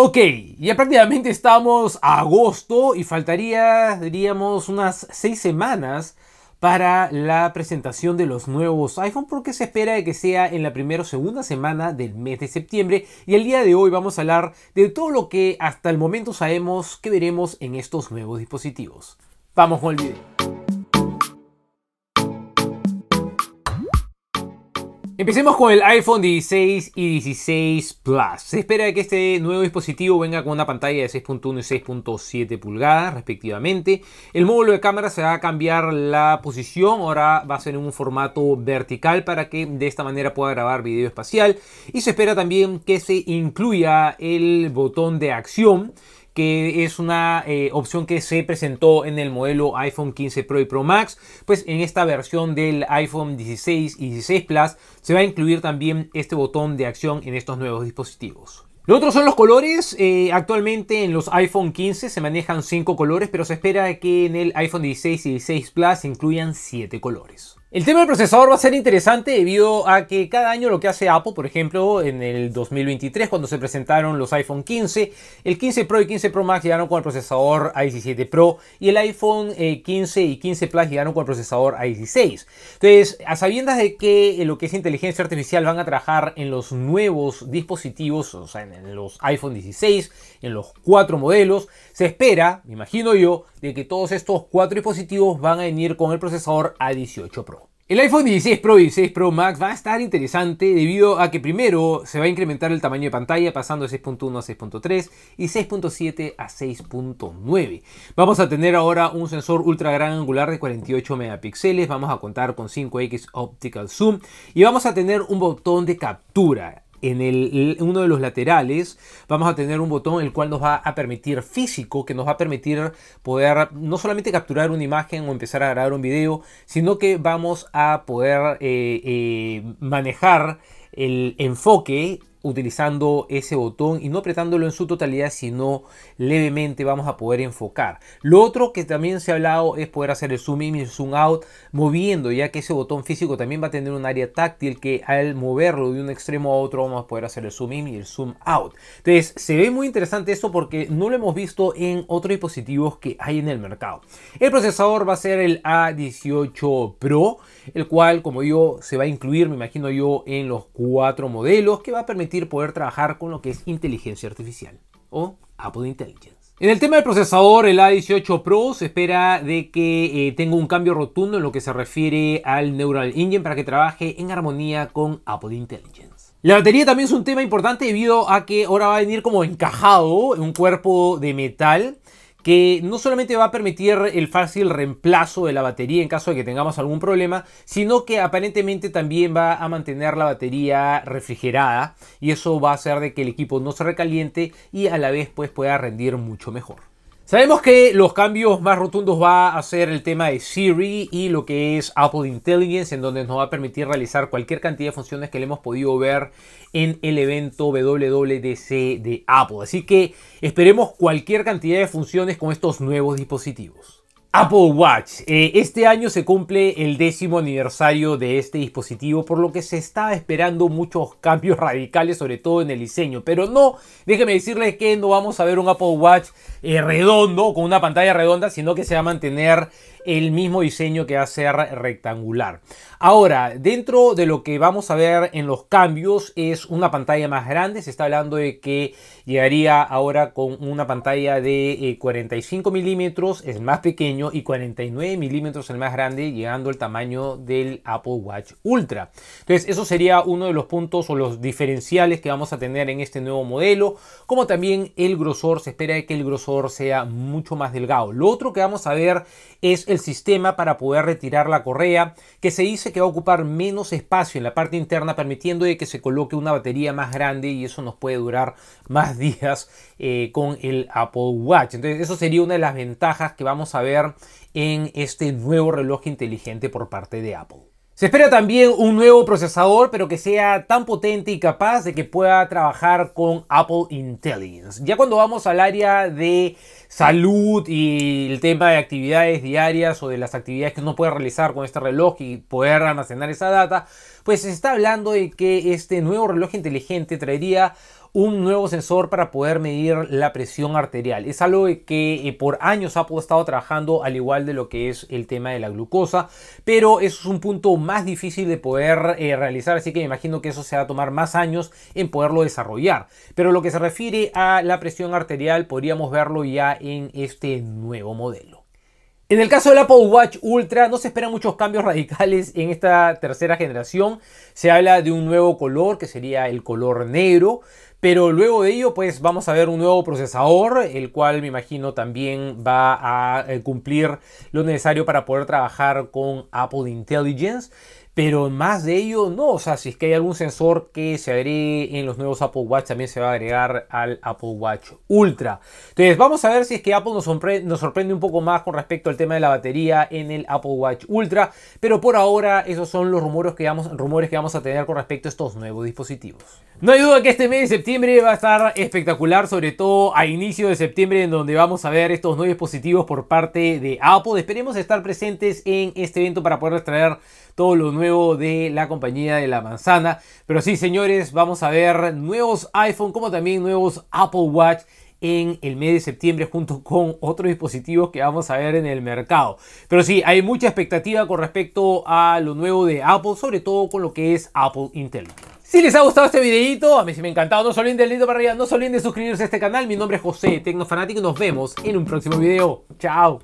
Ok, ya prácticamente estamos a agosto y faltaría, diríamos, unas seis semanas para la presentación de los nuevos iPhone porque se espera que sea en la primera o segunda semana del mes de septiembre y el día de hoy vamos a hablar de todo lo que hasta el momento sabemos que veremos en estos nuevos dispositivos. Vamos con el video. Empecemos con el iPhone 16 y 16 Plus. Se espera que este nuevo dispositivo venga con una pantalla de 6.1 y 6.7 pulgadas respectivamente. El módulo de cámara se va a cambiar la posición, ahora va a ser en un formato vertical para que de esta manera pueda grabar video espacial. Y se espera también que se incluya el botón de acción que es una eh, opción que se presentó en el modelo iPhone 15 Pro y Pro Max, pues en esta versión del iPhone 16 y 16 Plus se va a incluir también este botón de acción en estos nuevos dispositivos. Lo otro son los colores. Eh, actualmente en los iPhone 15 se manejan 5 colores, pero se espera que en el iPhone 16 y 16 Plus se incluyan 7 colores. El tema del procesador va a ser interesante debido a que cada año lo que hace Apple, por ejemplo, en el 2023 cuando se presentaron los iPhone 15, el 15 Pro y 15 Pro Max llegaron con el procesador A17 Pro y el iPhone 15 eh, y 15 Plus llegaron con el procesador A16. Entonces, a sabiendas de que eh, lo que es inteligencia artificial van a trabajar en los nuevos dispositivos, o sea, en los iPhone 16, en los cuatro modelos, se espera, me imagino yo, de que todos estos cuatro dispositivos van a venir con el procesador A18 Pro. El iPhone 16 Pro y 16 Pro Max va a estar interesante debido a que primero se va a incrementar el tamaño de pantalla pasando de 6.1 a 6.3 y 6.7 a 6.9. Vamos a tener ahora un sensor ultra gran angular de 48 megapíxeles, vamos a contar con 5x optical zoom y vamos a tener un botón de captura en el, uno de los laterales vamos a tener un botón el cual nos va a permitir físico, que nos va a permitir poder no solamente capturar una imagen o empezar a grabar un video, sino que vamos a poder eh, eh, manejar el enfoque utilizando ese botón y no apretándolo en su totalidad, sino levemente vamos a poder enfocar. Lo otro que también se ha hablado es poder hacer el zoom in y el zoom out moviendo, ya que ese botón físico también va a tener un área táctil que al moverlo de un extremo a otro vamos a poder hacer el zoom in y el zoom out. Entonces, se ve muy interesante eso porque no lo hemos visto en otros dispositivos que hay en el mercado. El procesador va a ser el A18 Pro, el cual, como digo, se va a incluir, me imagino yo, en los cuatro modelos que va a permitir poder trabajar con lo que es inteligencia artificial o Apple Intelligence. En el tema del procesador, el A18 Pro se espera de que eh, tenga un cambio rotundo en lo que se refiere al Neural Engine para que trabaje en armonía con Apple Intelligence. La batería también es un tema importante debido a que ahora va a venir como encajado en un cuerpo de metal que no solamente va a permitir el fácil reemplazo de la batería en caso de que tengamos algún problema, sino que aparentemente también va a mantener la batería refrigerada y eso va a hacer de que el equipo no se recaliente y a la vez pues pueda rendir mucho mejor. Sabemos que los cambios más rotundos va a ser el tema de Siri y lo que es Apple Intelligence, en donde nos va a permitir realizar cualquier cantidad de funciones que le hemos podido ver en el evento WWDC de Apple. Así que esperemos cualquier cantidad de funciones con estos nuevos dispositivos. Apple Watch. Eh, este año se cumple el décimo aniversario de este dispositivo, por lo que se está esperando muchos cambios radicales, sobre todo en el diseño. Pero no, déjenme decirles que no vamos a ver un Apple Watch eh, redondo, con una pantalla redonda, sino que se va a mantener el mismo diseño que va a ser rectangular. Ahora, dentro de lo que vamos a ver en los cambios es una pantalla más grande. Se está hablando de que llegaría ahora con una pantalla de 45 eh, milímetros, es más pequeña y 49 milímetros el más grande, llegando al tamaño del Apple Watch Ultra. Entonces, eso sería uno de los puntos o los diferenciales que vamos a tener en este nuevo modelo, como también el grosor, se espera que el grosor sea mucho más delgado. Lo otro que vamos a ver es el sistema para poder retirar la correa, que se dice que va a ocupar menos espacio en la parte interna, permitiendo de que se coloque una batería más grande y eso nos puede durar más días eh, con el Apple Watch. Entonces, eso sería una de las ventajas que vamos a ver en este nuevo reloj inteligente por parte de Apple. Se espera también un nuevo procesador, pero que sea tan potente y capaz de que pueda trabajar con Apple Intelligence. Ya cuando vamos al área de salud y el tema de actividades diarias o de las actividades que uno puede realizar con este reloj y poder almacenar esa data, pues se está hablando de que este nuevo reloj inteligente traería un nuevo sensor para poder medir la presión arterial. Es algo que eh, por años ha estado trabajando al igual de lo que es el tema de la glucosa, pero eso es un punto más difícil de poder eh, realizar, así que me imagino que eso se va a tomar más años en poderlo desarrollar. Pero lo que se refiere a la presión arterial podríamos verlo ya en este nuevo modelo. En el caso del Apple Watch Ultra no se esperan muchos cambios radicales en esta tercera generación. Se habla de un nuevo color que sería el color negro. Pero luego de ello, pues vamos a ver un nuevo procesador, el cual me imagino también va a eh, cumplir lo necesario para poder trabajar con Apple Intelligence pero más de ello no, o sea, si es que hay algún sensor que se agregue en los nuevos Apple Watch, también se va a agregar al Apple Watch Ultra. Entonces, vamos a ver si es que Apple nos sorprende, un poco más con respecto al tema de la batería en el Apple Watch Ultra, pero por ahora esos son los rumores que vamos, rumores que vamos a tener con respecto a estos nuevos dispositivos. No hay duda que este mes de septiembre va a estar espectacular, sobre todo a inicio de septiembre en donde vamos a ver estos nuevos dispositivos por parte de Apple. Esperemos estar presentes en este evento para poder traer todos los nuevos de la compañía de la manzana. Pero sí, señores, vamos a ver nuevos iPhone como también nuevos Apple Watch en el mes de septiembre junto con otros dispositivos que vamos a ver en el mercado. Pero sí, hay mucha expectativa con respecto a lo nuevo de Apple, sobre todo con lo que es Apple Intel Si les ha gustado este videito, a mí sí me ha encantado, no se olviden del dedito para arriba, no se olviden de suscribirse a este canal. Mi nombre es José, Tecnofanático, nos vemos en un próximo video. Chao.